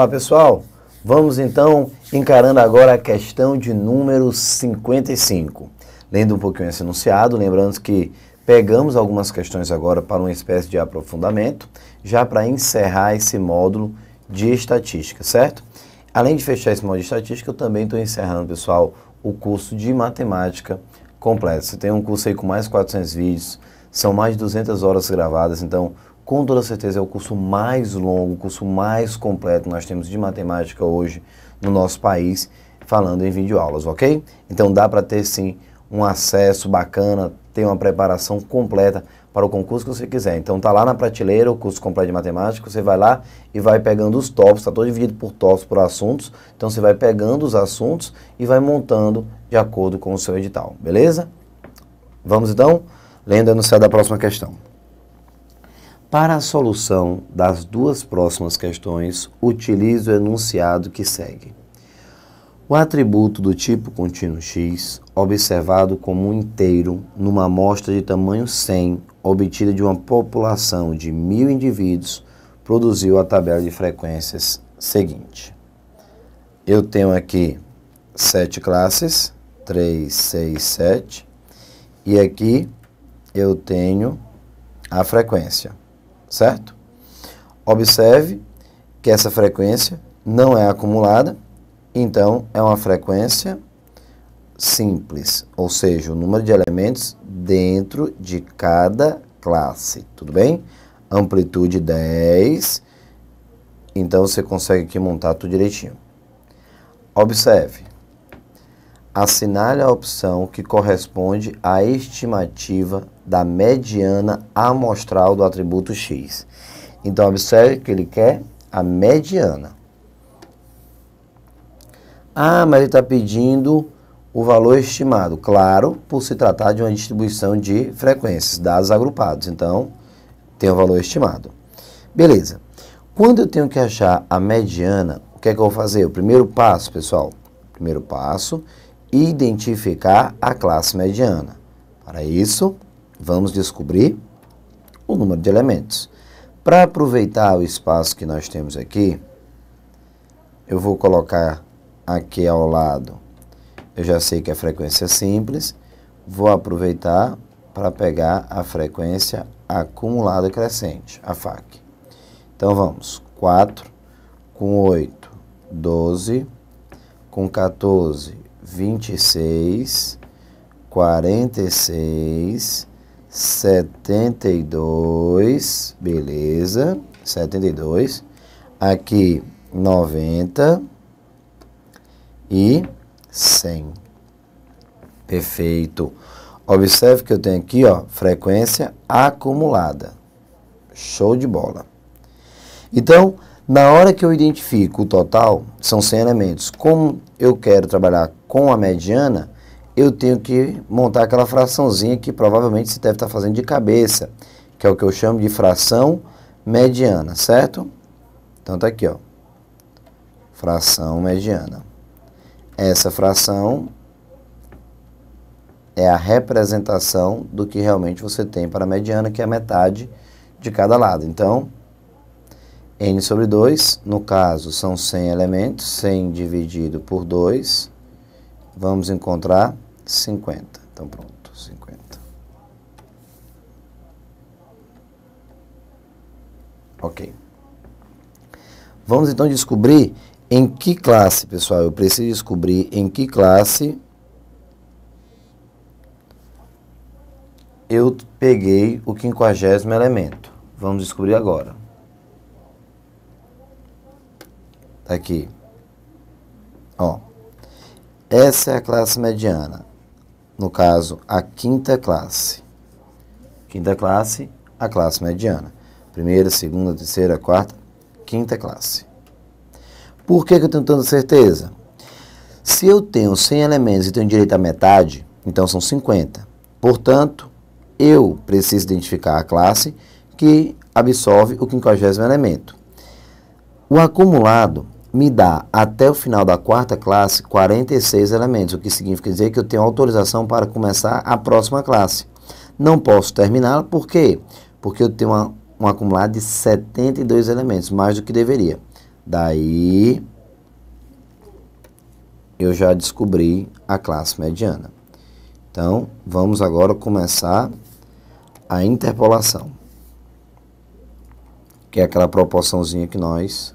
Olá pessoal, vamos então encarando agora a questão de número 55. Lendo um pouquinho esse enunciado, lembrando que pegamos algumas questões agora para uma espécie de aprofundamento, já para encerrar esse módulo de estatística, certo? Além de fechar esse módulo de estatística, eu também estou encerrando, pessoal, o curso de matemática completo. Você tem um curso aí com mais 400 vídeos, são mais de 200 horas gravadas, então com toda certeza é o curso mais longo, o curso mais completo que nós temos de matemática hoje no nosso país, falando em videoaulas, ok? Então dá para ter sim um acesso bacana, ter uma preparação completa para o concurso que você quiser. Então tá lá na prateleira o curso completo de matemática, você vai lá e vai pegando os tópicos, está todo dividido por tópicos, por assuntos. Então você vai pegando os assuntos e vai montando de acordo com o seu edital, beleza? Vamos então, lendo o enunciado da próxima questão. Para a solução das duas próximas questões, utilize o enunciado que segue. O atributo do tipo contínuo X, observado como um inteiro numa amostra de tamanho 100, obtida de uma população de mil indivíduos, produziu a tabela de frequências seguinte. Eu tenho aqui sete classes, 3, 6, 7, e aqui eu tenho a frequência certo? Observe que essa frequência não é acumulada, então é uma frequência simples, ou seja, o número de elementos dentro de cada classe, tudo bem? Amplitude 10, então você consegue aqui montar tudo direitinho. Observe, assinale a opção que corresponde à estimativa da mediana amostral do atributo x. Então, observe que ele quer a mediana. Ah, mas ele está pedindo o valor estimado. Claro, por se tratar de uma distribuição de frequências, dados agrupados. Então, tem o valor estimado. Beleza. Quando eu tenho que achar a mediana, o que é que eu vou fazer? O primeiro passo, pessoal, primeiro passo, identificar a classe mediana. Para isso, vamos descobrir o número de elementos. Para aproveitar o espaço que nós temos aqui, eu vou colocar aqui ao lado, eu já sei que é frequência simples, vou aproveitar para pegar a frequência acumulada crescente, a FAC. Então vamos, 4 com 8, 12, com 14, vinte e seis, quarenta e seis, setenta e dois, beleza, setenta e dois, aqui noventa e cem, perfeito. Observe que eu tenho aqui, ó, frequência acumulada, show de bola. Então, na hora que eu identifico o total, são 100 elementos. Como eu quero trabalhar com a mediana, eu tenho que montar aquela fraçãozinha que provavelmente você deve estar fazendo de cabeça, que é o que eu chamo de fração mediana, certo? Então tá aqui, ó. Fração mediana. Essa fração é a representação do que realmente você tem para a mediana, que é a metade de cada lado. Então, n sobre 2, no caso são 100 elementos, 100 dividido por 2, vamos encontrar 50. Então pronto, 50. Ok. Vamos então descobrir em que classe, pessoal, eu preciso descobrir em que classe eu peguei o quinquagésimo elemento. Vamos descobrir agora. aqui. Ó, essa é a classe mediana. No caso, a quinta classe. Quinta classe, a classe mediana. Primeira, segunda, terceira, quarta, quinta classe. Por que, que eu tenho tanta certeza? Se eu tenho 100 elementos e tenho direito à metade, então são 50. Portanto, eu preciso identificar a classe que absorve o quinquagésimo elemento. O acumulado me dá até o final da quarta classe 46 elementos, o que significa dizer que eu tenho autorização para começar a próxima classe. Não posso terminá-la, por quê? Porque eu tenho uma, um acumulado de 72 elementos, mais do que deveria. Daí, eu já descobri a classe mediana. Então, vamos agora começar a interpolação, que é aquela proporçãozinha que nós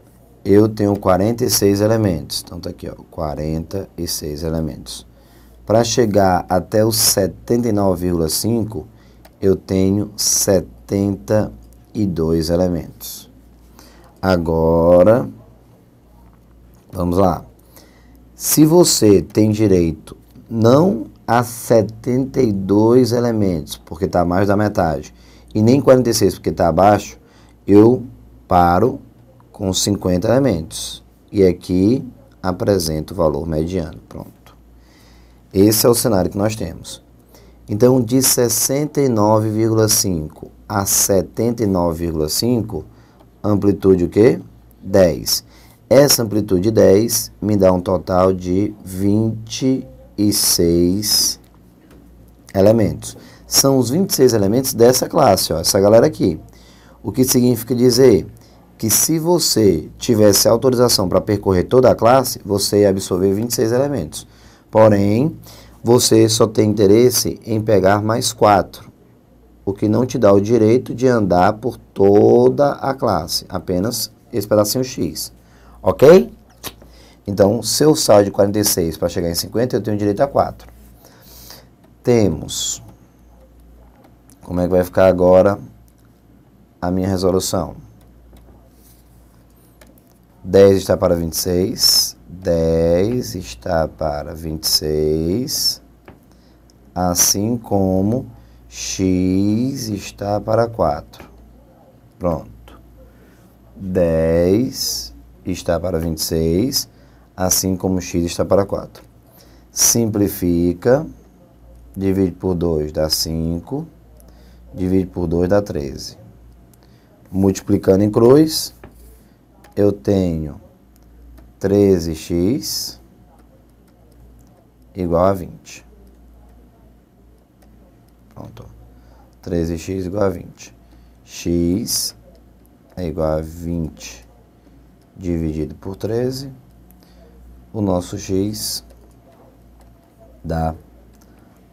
eu tenho 46 elementos. Então, está aqui, ó, 46 elementos. Para chegar até os 79,5, eu tenho 72 elementos. Agora, vamos lá. Se você tem direito não a 72 elementos, porque está mais da metade, e nem 46, porque está abaixo, eu paro com 50 elementos. E aqui apresenta o valor mediano. Pronto. Esse é o cenário que nós temos. Então, de 69,5 a 79,5, amplitude o quê? 10. Essa amplitude 10 me dá um total de 26 elementos. São os 26 elementos dessa classe, ó, essa galera aqui. O que significa dizer que se você tivesse autorização para percorrer toda a classe, você ia absorver 26 elementos. Porém, você só tem interesse em pegar mais quatro, o que não te dá o direito de andar por toda a classe, apenas esse pedacinho X, ok? Então, se eu saio de 46 para chegar em 50, eu tenho direito a 4. Temos, como é que vai ficar agora a minha resolução? 10 está para 26, 10 está para 26, assim como x está para 4. Pronto. 10 está para 26, assim como x está para 4. Simplifica, divide por 2 dá 5, divide por 2 dá 13. Multiplicando em cruz, eu tenho 13x igual a 20. Pronto. 13x igual a 20. x é igual a 20 dividido por 13. O nosso x dá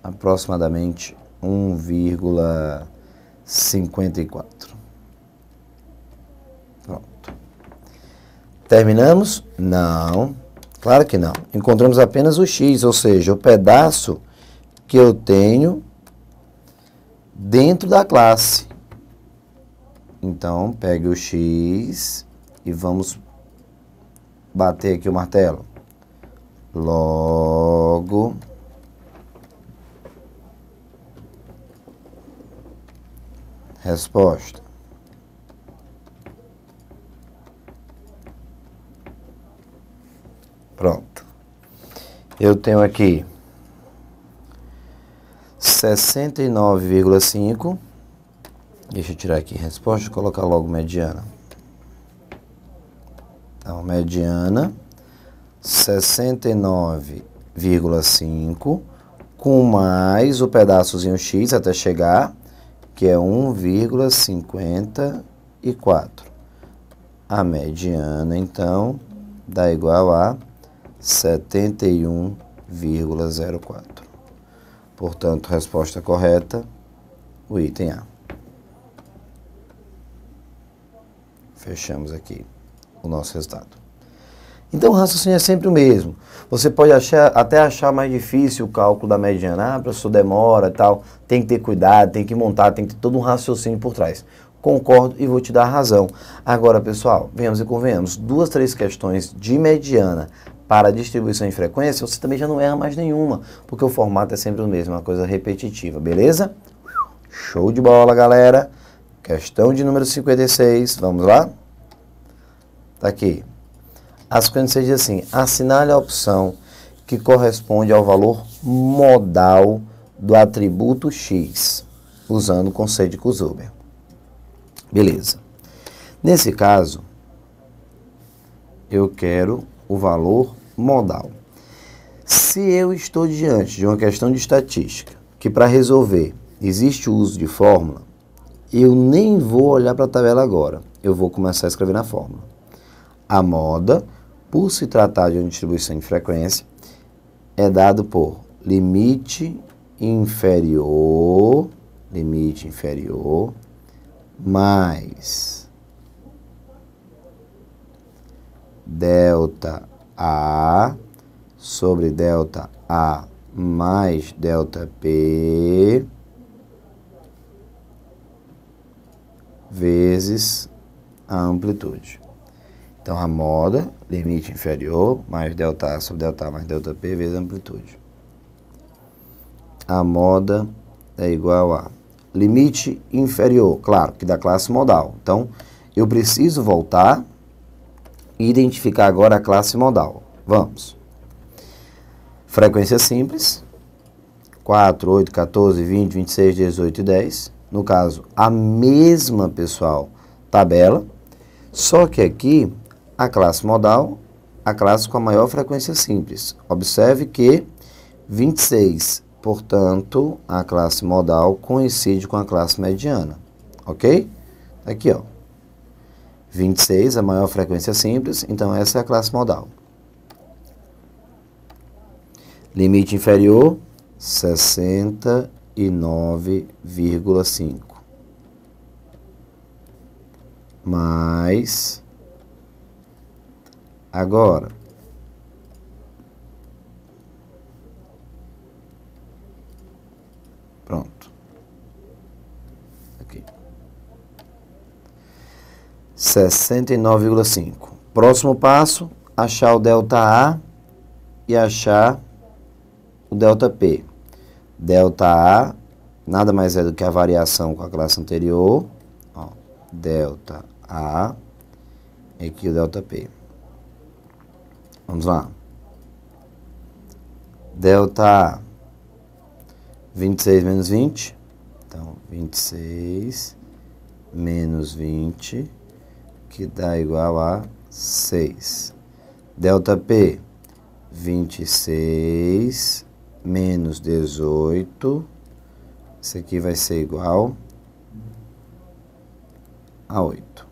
aproximadamente 1,54. Terminamos? Não, claro que não. Encontramos apenas o x, ou seja, o pedaço que eu tenho dentro da classe. Então, pegue o x e vamos bater aqui o martelo. Logo, resposta. Pronto. Eu tenho aqui 69,5. Deixa eu tirar aqui a resposta e colocar logo mediana. Então, mediana 69,5 com mais o pedaçozinho x até chegar, que é 1,54. A mediana, então, dá igual a 71,04. Portanto, resposta correta, o item A. Fechamos aqui o nosso resultado. Então o raciocínio é sempre o mesmo. Você pode achar, até achar mais difícil o cálculo da mediana, ah, professor, demora tal, tem que ter cuidado, tem que montar, tem que ter todo um raciocínio por trás. Concordo e vou te dar razão. Agora, pessoal, venhamos e convenhamos, duas, três questões de mediana para distribuição de frequência, você também já não erra mais nenhuma, porque o formato é sempre o mesmo, é uma coisa repetitiva, beleza? Show de bola, galera. Questão de número 56, vamos lá? Tá aqui. As 56 diz assim, assinale a opção que corresponde ao valor modal do atributo X, usando o conceito de Kuzuber. Beleza. Nesse caso, eu quero o valor modal. Se eu estou diante de uma questão de estatística, que para resolver existe o uso de fórmula, eu nem vou olhar para a tabela agora, eu vou começar a escrever na fórmula. A moda, por se tratar de uma distribuição de frequência, é dado por limite inferior, limite inferior, mais delta a sobre delta A mais delta P vezes a amplitude. Então, a moda, limite inferior, mais delta A sobre delta A mais delta P vezes a amplitude. A moda é igual a limite inferior, claro, que da classe modal. Então, eu preciso voltar identificar agora a classe modal. Vamos. Frequência simples, 4, 8, 14, 20, 26, 18 e 10. No caso, a mesma, pessoal, tabela, só que aqui a classe modal, a classe com a maior frequência simples. Observe que 26, portanto, a classe modal coincide com a classe mediana, ok? Aqui, ó. 26, a maior frequência simples, então essa é a classe modal. Limite inferior, 69,5. Mais, agora, 69,5. Próximo passo, achar o delta A e achar o delta P. Delta A nada mais é do que a variação com a classe anterior, ó, delta A e aqui o delta P. Vamos lá. Delta A, 26 menos 20, então 26 menos 20 que dá igual a 6. Delta P, 26 menos 18. Isso aqui vai ser igual a 8.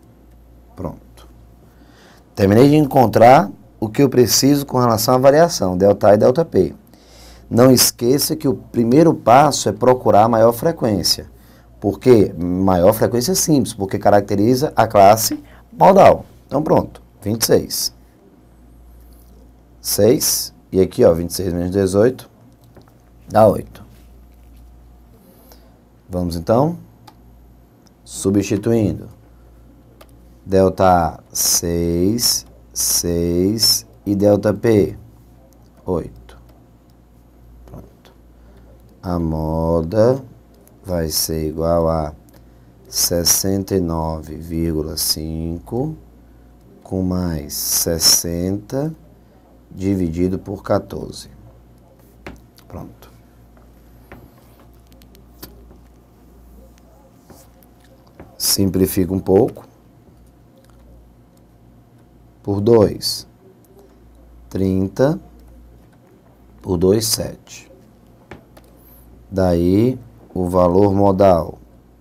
Pronto. Terminei de encontrar o que eu preciso com relação à variação, delta A e delta P. Não esqueça que o primeiro passo é procurar a maior frequência. Porque maior frequência é simples, porque caracteriza a classe modal. Então pronto, 26. 6, e aqui ó, 26 menos 18, dá 8. Vamos então, substituindo. Delta A, 6, 6 e delta P, 8. Pronto. A moda vai ser igual a 69,5 com mais 60 dividido por 14. Pronto. Simplifica um pouco. Por 2, 30 por 2, 7. Daí o valor modal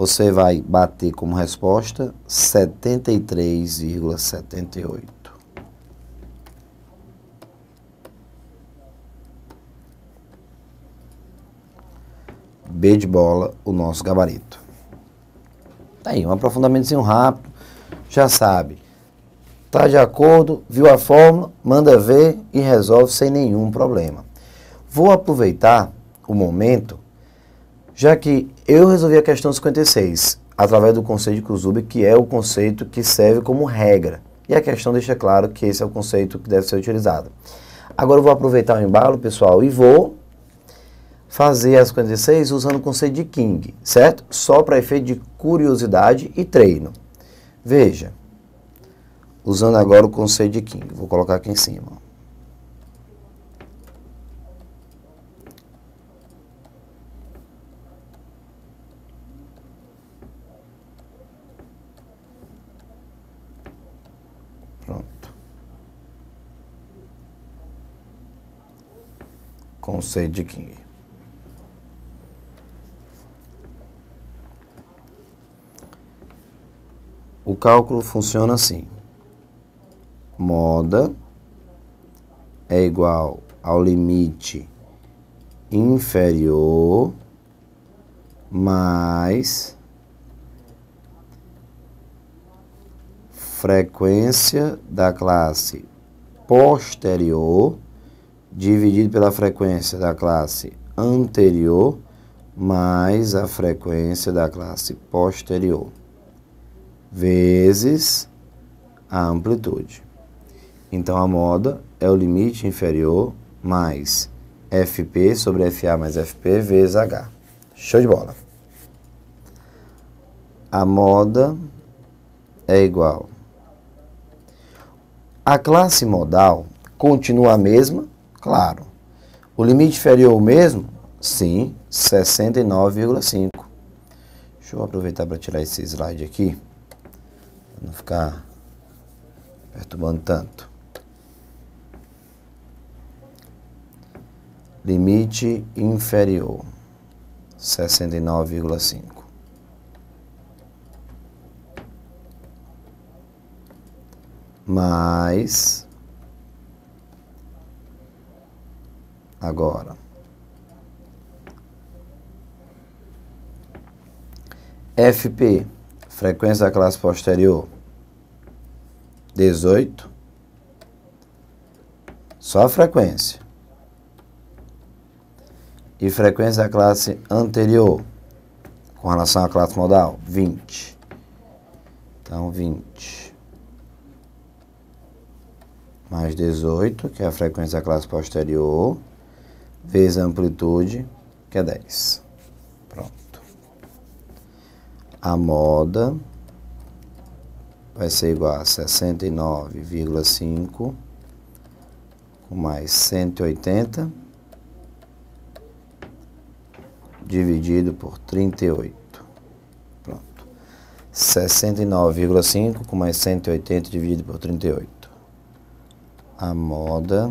você vai bater como resposta 73,78. B de bola, o nosso gabarito. Tá aí, um aprofundamentozinho rápido, já sabe. Tá de acordo, viu a fórmula, manda ver e resolve sem nenhum problema. Vou aproveitar o momento, já que eu resolvi a questão 56 através do conceito de Kuzubi, que é o conceito que serve como regra. E a questão deixa claro que esse é o conceito que deve ser utilizado. Agora eu vou aproveitar o embalo, pessoal, e vou fazer as 56 usando o conceito de King, certo? Só para efeito de curiosidade e treino. Veja, usando agora o conceito de King, vou colocar aqui em cima. com de King. O cálculo funciona assim. Moda é igual ao limite inferior mais frequência da classe posterior dividido pela frequência da classe anterior mais a frequência da classe posterior, vezes a amplitude. Então, a moda é o limite inferior mais FP sobre FA mais FP vezes H. Show de bola. A moda é igual. A classe modal continua a mesma, Claro. O limite inferior o mesmo? Sim, 69,5. Deixa eu aproveitar para tirar esse slide aqui, para não ficar perturbando tanto. Limite inferior, 69,5. Mais agora. FP, frequência da classe posterior, 18. Só a frequência. E frequência da classe anterior, com relação à classe modal, 20. Então, 20. Mais 18, que é a frequência da classe posterior vezes a amplitude, que é 10. Pronto. A moda vai ser igual a 69,5 com mais 180 dividido por 38. Pronto. 69,5 com mais 180 dividido por 38. A moda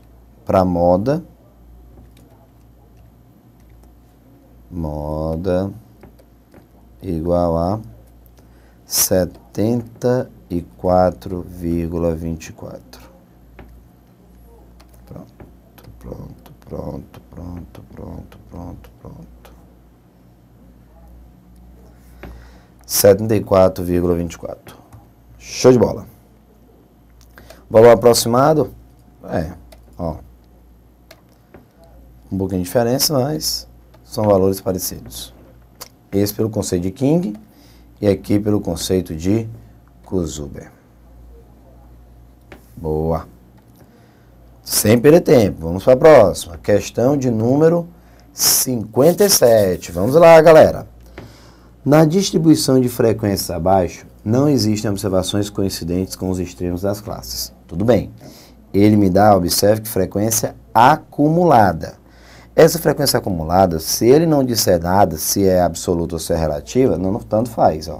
para moda. Moda igual a setenta e quatro vírgula vinte e quatro Pronto, pronto, pronto, pronto, pronto, pronto, pronto. setenta e quatro vírgula vinte e quatro Show de bola. Valor aproximado? É, ó um pouquinho de diferença, mas são valores parecidos. Esse pelo conceito de King e aqui pelo conceito de Kuzuber. Boa. Sem perder tempo, vamos para a próxima. Questão de número 57. Vamos lá, galera. Na distribuição de frequências abaixo, não existem observações coincidentes com os extremos das classes. Tudo bem. Ele me dá, observe que frequência acumulada. Essa frequência acumulada, se ele não disser nada, se é absoluta ou se é relativa, não, tanto faz, ó.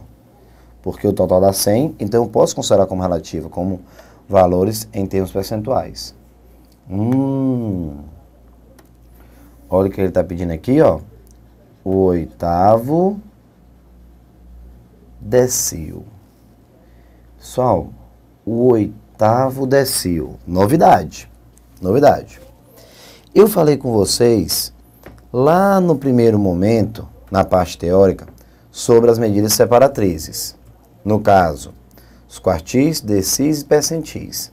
Porque o total dá 100, então eu posso considerar como relativa, como valores em termos percentuais. Hum. Olha o que ele está pedindo aqui, ó. O oitavo decil. Pessoal, o oitavo decil. Novidade. Novidade. Eu falei com vocês lá no primeiro momento, na parte teórica, sobre as medidas separatrizes. No caso, os quartis, decis e percentis.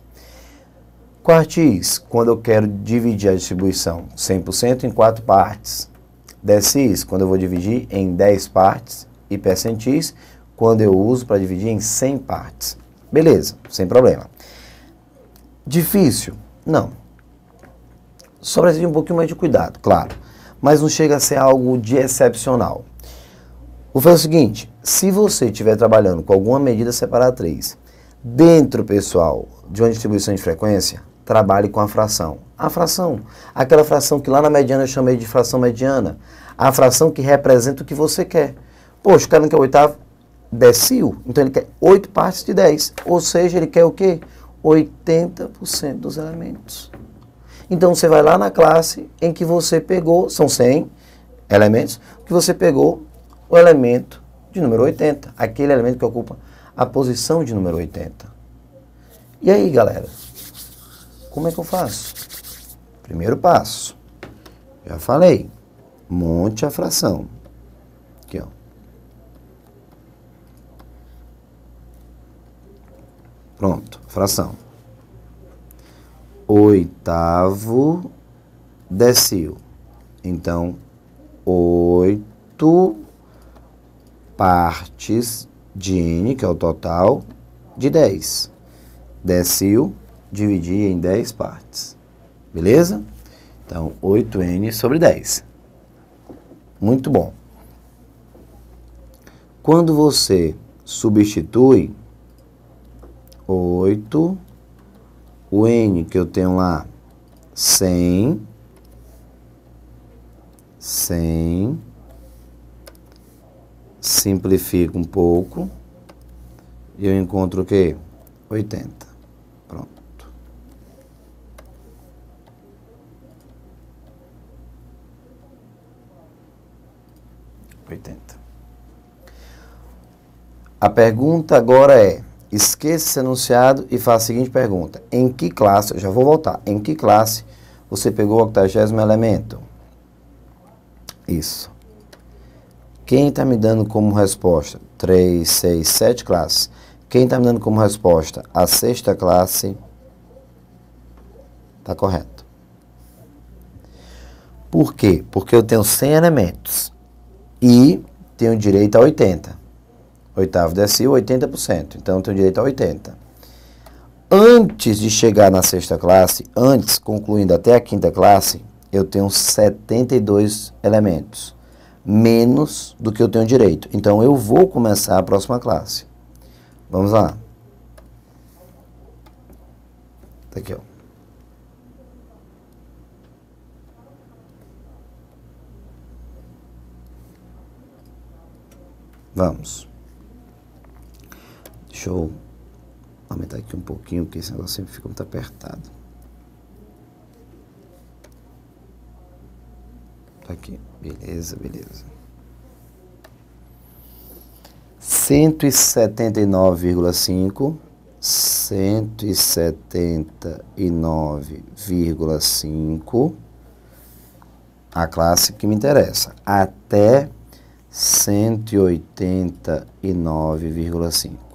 Quartis, quando eu quero dividir a distribuição 100% em quatro partes. Decis, quando eu vou dividir em 10 partes. E percentis, quando eu uso para dividir em 100 partes. Beleza, sem problema. Difícil? Não, só precisa de um pouquinho mais de cuidado, claro. Mas não chega a ser algo de excepcional. Vou fazer o seguinte: se você estiver trabalhando com alguma medida separar 3 dentro, pessoal, de uma distribuição de frequência, trabalhe com a fração. A fração, aquela fração que lá na mediana eu chamei de fração mediana, a fração que representa o que você quer. Poxa, o cara não quer oitavo, decil, então ele quer oito partes de 10, ou seja, ele quer o quê? 80% dos elementos. Então você vai lá na classe em que você pegou, são 100 elementos, que você pegou o elemento de número 80, aquele elemento que ocupa a posição de número 80. E aí, galera, como é que eu faço? Primeiro passo, já falei, monte a fração. Aqui, ó. Pronto, fração oitavo decil. Então, oito partes de n, que é o total, de 10. Decil dividir em 10 partes. Beleza? Então, 8n sobre 10. Muito bom. Quando você substitui 8 o N que eu tenho lá, 100, 100, simplifico um pouco, e eu encontro o quê? 80. Pronto. Oitenta. A pergunta agora é, esqueça esse enunciado e faça a seguinte pergunta. Em que classe, já vou voltar, em que classe você pegou o octagésimo elemento? Isso. Quem está me dando como resposta? 3, 6, 7 classes. Quem está me dando como resposta? A sexta classe. Está correto. Por quê? Porque eu tenho 100 elementos e tenho direito a 80 oitavo decil, 80%. Então, tenho direito a 80%. Antes de chegar na sexta classe, antes, concluindo até a quinta classe, eu tenho 72 elementos, menos do que eu tenho direito. Então, eu vou começar a próxima classe. Vamos lá. Tá aqui, ó. Vamos. Deixa eu aumentar aqui um pouquinho, porque esse negócio sempre fica muito apertado. Tá aqui, beleza, beleza. 179,5 179,5 a classe que me interessa até 189,5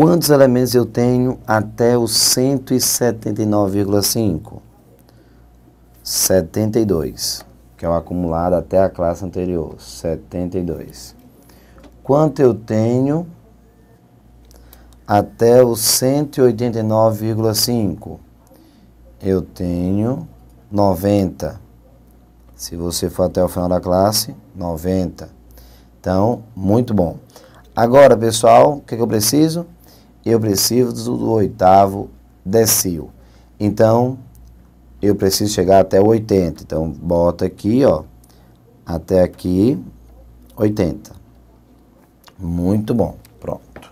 Quantos elementos eu tenho até o 179,5? 72, que é o acumulado até a classe anterior, 72. Quanto eu tenho até o 189,5? Eu tenho 90. Se você for até o final da classe, 90. Então, muito bom. Agora, pessoal, o que, que eu preciso? eu preciso do oitavo decil. Então, eu preciso chegar até 80. Então, bota aqui, ó, até aqui, 80. Muito bom, pronto.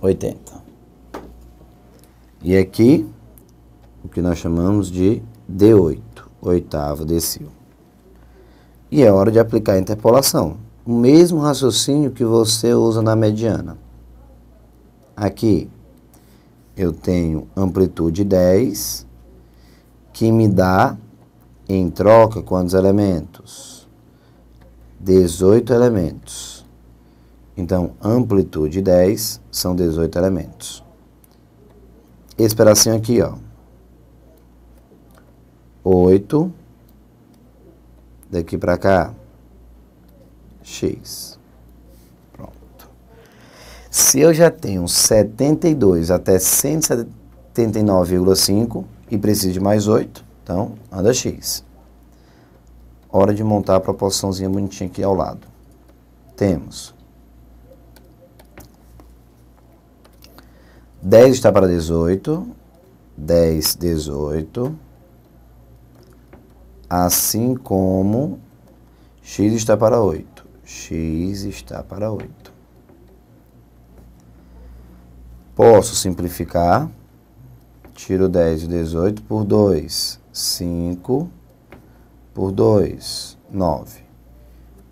80. E aqui, o que nós chamamos de D8, oitavo decil. E é hora de aplicar a interpolação. O mesmo raciocínio que você usa na mediana. Aqui eu tenho amplitude 10, que me dá, em troca, quantos elementos? 18 elementos. Então, amplitude 10 são 18 elementos. Esse pedacinho aqui, ó. 8, daqui para cá, x. Se eu já tenho 72 até 179,5 e preciso de mais 8, então anda x. Hora de montar a proporçãozinha bonitinha aqui ao lado. Temos 10 está para 18, 10, 18, assim como x está para 8, x está para 8. Posso simplificar. Tiro 10 e 18 por 2. 5 por 2, 9.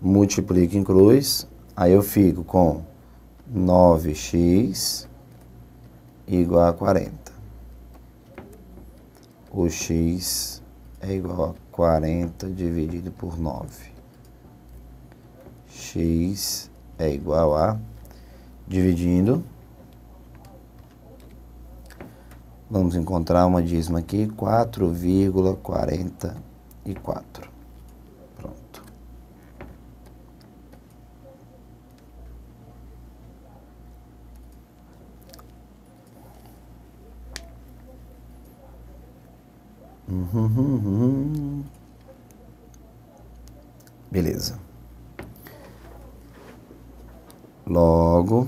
Multiplico em cruz. Aí eu fico com 9x igual a 40. O x é igual a 40 dividido por 9. x é igual a, dividindo, vamos encontrar uma dízima aqui, 4,44. Pronto. Uhum, uhum, uhum. Beleza. Logo...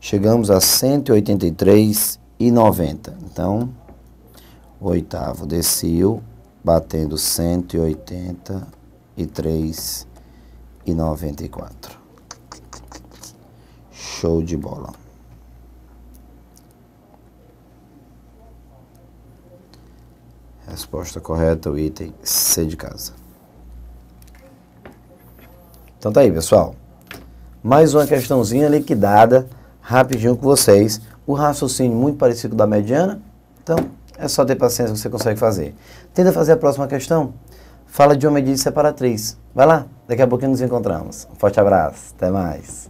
chegamos a 183,90. Então, oitavo desceu, batendo 183,94. Show de bola. Resposta correta, o item C de casa. Então tá aí, pessoal. Mais uma questãozinha liquidada rapidinho com vocês o raciocínio muito parecido com o da mediana. Então, é só ter paciência que você consegue fazer. Tenta fazer a próxima questão. Fala de uma medida separatriz. Vai lá, daqui a pouquinho nos encontramos. Um forte abraço, até mais.